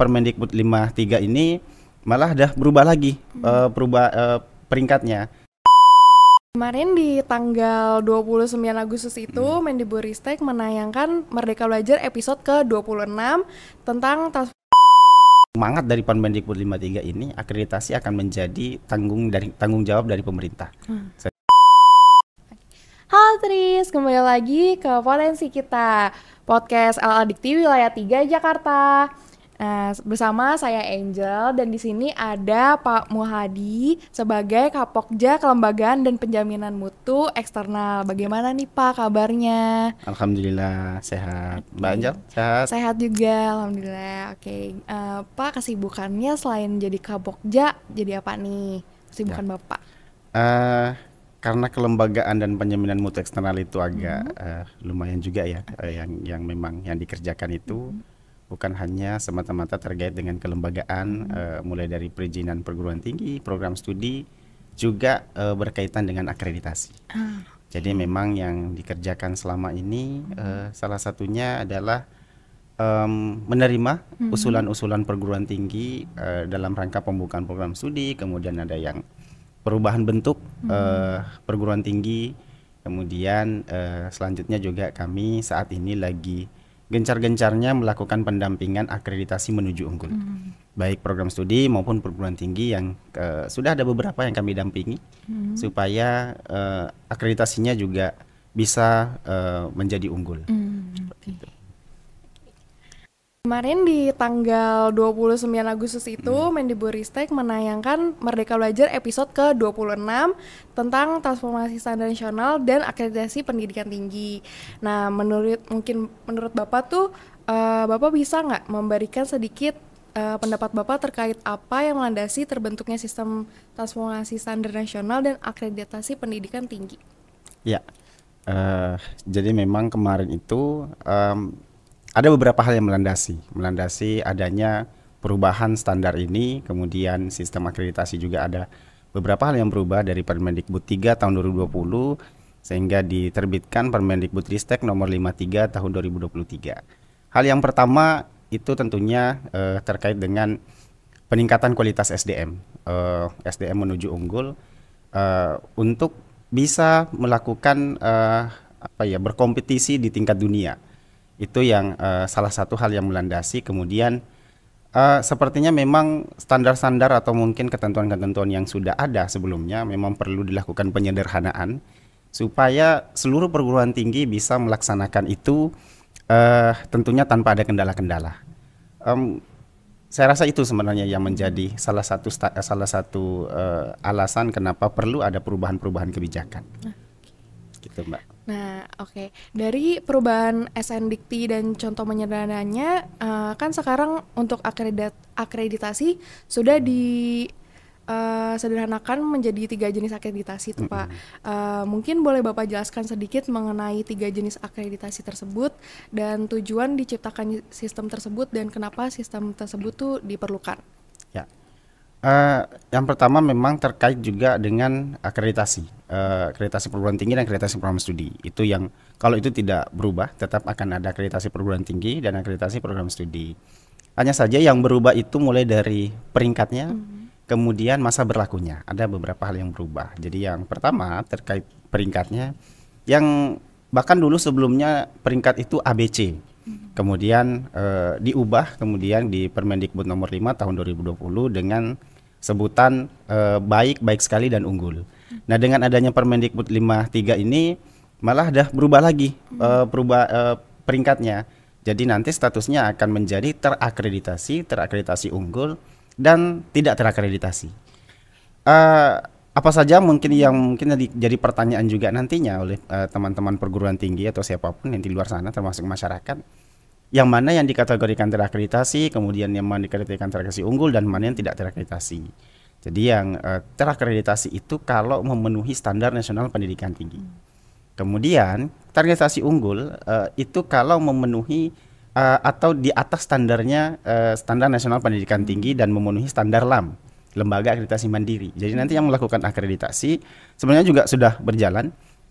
Permendikbud 53 ini malah dah berubah lagi hmm. uh, perubah uh, peringkatnya. Kemarin di tanggal 29 Agustus itu hmm. Mendiburistek menayangkan Merdeka Belajar episode ke-26 tentang semangat dari Permendikbud 53 ini akreditasi akan menjadi tanggung dari tanggung jawab dari pemerintah. Hmm. Halo Tris, kembali lagi ke potensi kita podcast Al Adikti Wilayah 3 Jakarta. Nah, bersama saya Angel dan di sini ada Pak Muhadi sebagai Kapokja Kelembagaan dan Penjaminan Mutu Eksternal. Bagaimana nih Pak kabarnya? Alhamdulillah sehat. Mbak Angel sehat. Sehat juga, alhamdulillah. Oke, uh, Pak kesibukannya selain jadi Kapokja, jadi apa nih kesibukan ya. Bapak? Uh, karena kelembagaan dan penjaminan mutu eksternal itu agak mm -hmm. uh, lumayan juga ya uh, yang yang memang yang dikerjakan itu. Mm -hmm bukan hanya semata-mata terkait dengan kelembagaan hmm. uh, mulai dari perizinan perguruan tinggi, program studi juga uh, berkaitan dengan akreditasi. Ah. Jadi memang yang dikerjakan selama ini hmm. uh, salah satunya adalah um, menerima hmm. usulan-usulan perguruan tinggi uh, dalam rangka pembukaan program studi, kemudian ada yang perubahan bentuk hmm. uh, perguruan tinggi, kemudian uh, selanjutnya juga kami saat ini lagi gencar-gencarnya melakukan pendampingan akreditasi menuju unggul. Hmm. Baik program studi maupun perguruan tinggi yang uh, sudah ada beberapa yang kami dampingi hmm. supaya uh, akreditasinya juga bisa uh, menjadi unggul. Hmm, okay. Kemarin di tanggal 29 Agustus itu hmm. Mendikbudristek menayangkan Merdeka Belajar episode ke-26 tentang transformasi standar nasional dan akreditasi pendidikan tinggi. Nah, menurut mungkin menurut Bapak tuh uh, Bapak bisa nggak memberikan sedikit uh, pendapat Bapak terkait apa yang melandasi terbentuknya sistem transformasi standar nasional dan akreditasi pendidikan tinggi? Ya. Uh, jadi memang kemarin itu um, ada beberapa hal yang melandasi, melandasi adanya perubahan standar ini, kemudian sistem akreditasi juga ada beberapa hal yang berubah dari Permendikbud 3 tahun 2020 sehingga diterbitkan Permendikbud Ristek nomor 53 tahun 2023. Hal yang pertama itu tentunya eh, terkait dengan peningkatan kualitas SDM, eh, SDM menuju unggul eh, untuk bisa melakukan eh, apa ya berkompetisi di tingkat dunia itu yang uh, salah satu hal yang melandasi. Kemudian uh, sepertinya memang standar-standar atau mungkin ketentuan-ketentuan yang sudah ada sebelumnya memang perlu dilakukan penyederhanaan supaya seluruh perguruan tinggi bisa melaksanakan itu uh, tentunya tanpa ada kendala-kendala. Um, saya rasa itu sebenarnya yang menjadi salah satu salah satu uh, alasan kenapa perlu ada perubahan-perubahan kebijakan. Nah, gitu, Mbak. Nah, oke. Okay. Dari perubahan SN Dikti dan contoh menyederhananya, uh, eh, kan sekarang untuk akredit akreditasi sudah di uh, sederhanakan menjadi tiga jenis akreditasi itu, Pak. Uh, mungkin boleh Bapak jelaskan sedikit mengenai tiga jenis akreditasi tersebut dan tujuan diciptakan sistem tersebut dan kenapa sistem tersebut tuh diperlukan. Ya. Uh, yang pertama memang terkait juga dengan akreditasi, uh, akreditasi perguruan tinggi dan akreditasi program studi. Itu yang kalau itu tidak berubah, tetap akan ada akreditasi perguruan tinggi dan akreditasi program studi. Hanya saja yang berubah itu mulai dari peringkatnya, mm-hmm. kemudian masa berlakunya. Ada beberapa hal yang berubah. Jadi yang pertama terkait peringkatnya, yang bahkan dulu sebelumnya peringkat itu ABC, hmm. kemudian e, diubah kemudian di Permendikbud nomor 5 tahun 2020 dengan sebutan eh, baik baik sekali dan unggul. Nah dengan adanya Permendikbud 53 ini malah dah berubah lagi hmm. Eh, perubah eh, peringkatnya. Jadi nanti statusnya akan menjadi terakreditasi, terakreditasi unggul dan tidak terakreditasi. Uh, apa saja mungkin yang mungkin jadi pertanyaan juga nantinya oleh teman -teman perguruan tinggi atau siapapun yang di luar sana termasuk masyarakat yang mana yang dikategorikan terakreditasi, kemudian yang mana dikategorikan terakreditasi unggul dan mana yang tidak terakreditasi. Jadi yang uh, terakreditasi itu kalau memenuhi standar nasional pendidikan tinggi. Hmm. Kemudian terakreditasi unggul uh, itu kalau memenuhi uh, atau di atas standarnya uh, standar nasional pendidikan hmm. tinggi dan memenuhi standar LAM, lembaga akreditasi mandiri. Jadi nanti yang melakukan akreditasi sebenarnya juga sudah berjalan.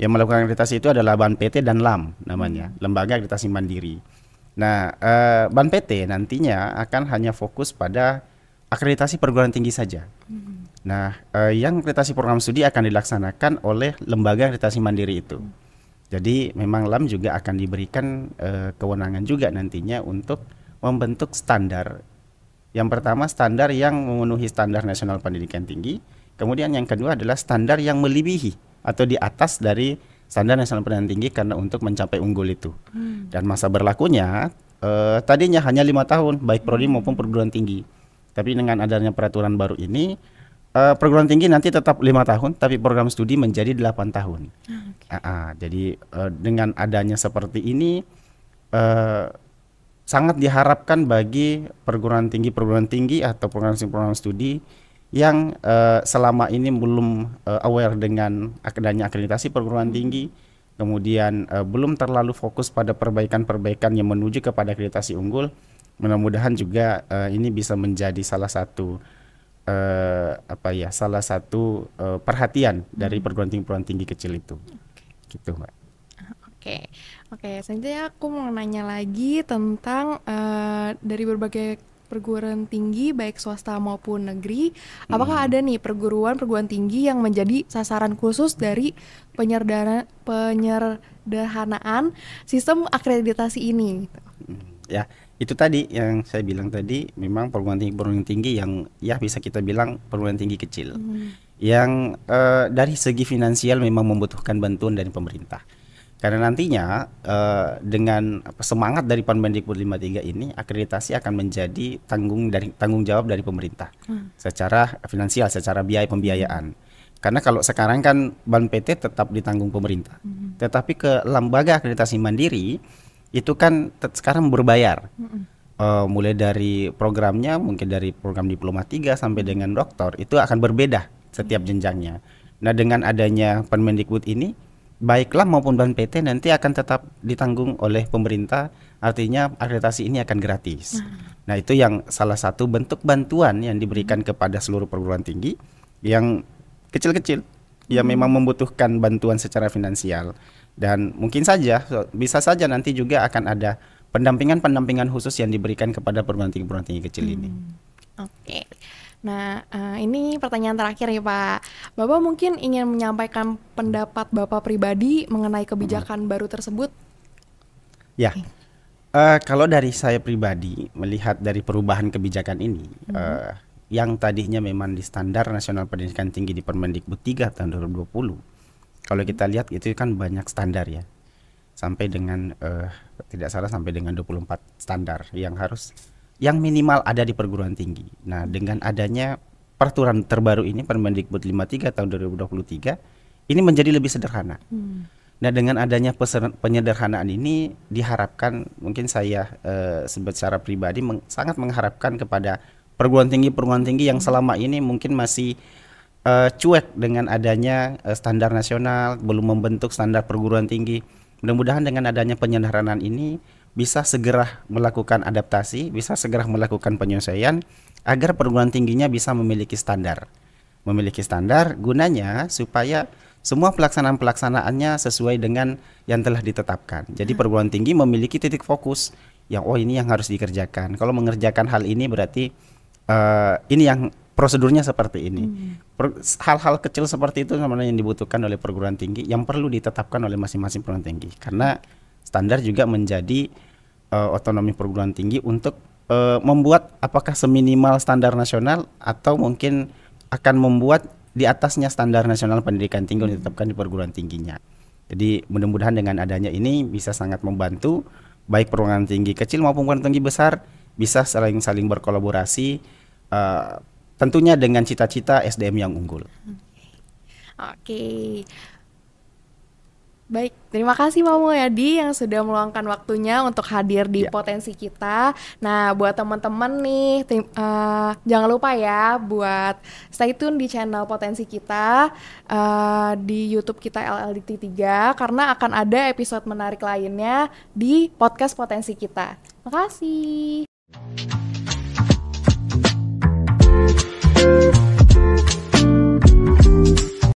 Yang melakukan akreditasi itu adalah BAN PT dan LAM namanya, hmm. lembaga akreditasi mandiri. Nah, eh, Ban PT nantinya akan hanya fokus pada akreditasi perguruan tinggi saja. Hmm. Nah, eh, yang akreditasi program studi akan dilaksanakan oleh lembaga akreditasi mandiri itu. Hmm. Jadi memang LAM juga akan diberikan eh, kewenangan juga nantinya untuk membentuk standar. Yang pertama standar yang memenuhi standar nasional pendidikan tinggi, kemudian yang kedua adalah standar yang melebihi atau di atas dari standar nasional pendidikan tinggi karena untuk mencapai unggul itu. Hmm. Dan masa berlakunya uh, tadinya hanya lima tahun baik prodi hmm. maupun perguruan tinggi. Tapi dengan adanya peraturan baru ini uh, perguruan tinggi nanti tetap lima tahun, tapi program studi menjadi delapan tahun. Ah, okay. Uh, uh, ah. jadi uh, dengan adanya seperti ini, uh, sangat diharapkan bagi perguruan tinggi, perguruan tinggi atau program program studi yang uh, selama ini belum uh, aware dengan adanya akreditasi perguruan hmm. tinggi, kemudian uh, belum terlalu fokus pada perbaikan-perbaikan yang menuju kepada akreditasi unggul. Mudah-mudahan juga uh, ini bisa menjadi salah satu uh, apa ya, salah satu uh, perhatian dari hmm. perguruan tinggi-perguruan tinggi kecil itu. Gitu, Mbak. Oke, okay. oke. Okay, selanjutnya aku mau nanya lagi tentang uh, dari berbagai perguruan tinggi baik swasta maupun negeri. Hmm. Apakah hmm. ada nih perguruan-perguruan tinggi yang menjadi sasaran khusus dari penyerdana, penyederhanaan sistem akreditasi ini? Gitu? Hmm, ya, itu tadi yang saya bilang tadi memang perguruan tinggi perguruan tinggi yang ya bisa kita bilang perguruan tinggi kecil hmm. yang eh, dari segi finansial memang membutuhkan bantuan dari pemerintah karena nantinya uh, dengan semangat dari Permendikbud 53 ini akreditasi akan menjadi tanggung dari tanggung jawab dari pemerintah hmm. secara finansial, secara biaya pembiayaan. Karena kalau sekarang kan ban PT tetap ditanggung pemerintah. Hmm. Tetapi ke lembaga akreditasi mandiri itu kan sekarang berbayar. Hmm. Uh, mulai dari programnya mungkin dari program diploma 3 sampai dengan doktor itu akan berbeda setiap hmm. jenjangnya. Nah, dengan adanya Permendikbud ini baiklah maupun bahan PT nanti akan tetap ditanggung oleh pemerintah artinya akreditasi ini akan gratis. Hmm. Nah, itu yang salah satu bentuk bantuan yang diberikan hmm. kepada seluruh perguruan tinggi yang kecil-kecil yang hmm. memang membutuhkan bantuan secara finansial dan mungkin saja bisa saja nanti juga akan ada pendampingan-pendampingan khusus yang diberikan kepada perguruan tinggi-perguruan tinggi kecil hmm. ini. Oke. Okay. Nah, uh, ini pertanyaan terakhir ya Pak. Bapak mungkin ingin menyampaikan pendapat Bapak pribadi mengenai kebijakan hmm. baru tersebut? Ya. Okay. Uh, eh, kalau dari saya pribadi melihat dari perubahan kebijakan ini hmm. uh, yang tadinya memang di standar nasional pendidikan tinggi di Permendikbud 3 tahun 2020. Kalau kita lihat itu kan banyak standar ya. Sampai dengan uh, tidak salah sampai dengan 24 standar yang harus yang minimal ada di perguruan tinggi. Nah, dengan adanya peraturan terbaru ini Permendikbud 53 tahun 2023 ini menjadi lebih sederhana. Hmm. Nah, dengan adanya penyederhanaan ini diharapkan mungkin saya eh, secara pribadi meng sangat mengharapkan kepada perguruan tinggi-perguruan tinggi yang selama ini mungkin masih eh, cuek dengan adanya eh, standar nasional, belum membentuk standar perguruan tinggi. Mudah-mudahan dengan adanya penyederhanaan ini bisa segera melakukan adaptasi, bisa segera melakukan penyelesaian agar perguruan tingginya bisa memiliki standar. Memiliki standar gunanya supaya semua pelaksanaan pelaksanaannya sesuai dengan yang telah ditetapkan. Jadi hmm. perguruan tinggi memiliki titik fokus yang oh ini yang harus dikerjakan. Kalau mengerjakan hal ini berarti uh, ini yang prosedurnya seperti ini. Hmm. Hal-hal kecil seperti itu sebenarnya yang dibutuhkan oleh perguruan tinggi yang perlu ditetapkan oleh masing-masing perguruan tinggi karena standar juga menjadi uh, otonomi perguruan tinggi untuk uh, membuat apakah seminimal standar nasional atau mungkin akan membuat di atasnya standar nasional pendidikan tinggi yang ditetapkan di perguruan tingginya. Jadi mudah-mudahan dengan adanya ini bisa sangat membantu baik perguruan tinggi kecil maupun perguruan tinggi besar bisa saling saling berkolaborasi uh, tentunya dengan cita-cita SDM yang unggul. Oke. Okay. Baik, terima kasih Mamu Yadi yang sudah meluangkan waktunya untuk hadir di ya. potensi kita. Nah, buat teman-teman nih, tim, uh, jangan lupa ya buat stay tune di channel potensi kita uh, di YouTube kita LLDT 3 karena akan ada episode menarik lainnya di podcast potensi kita. Makasih.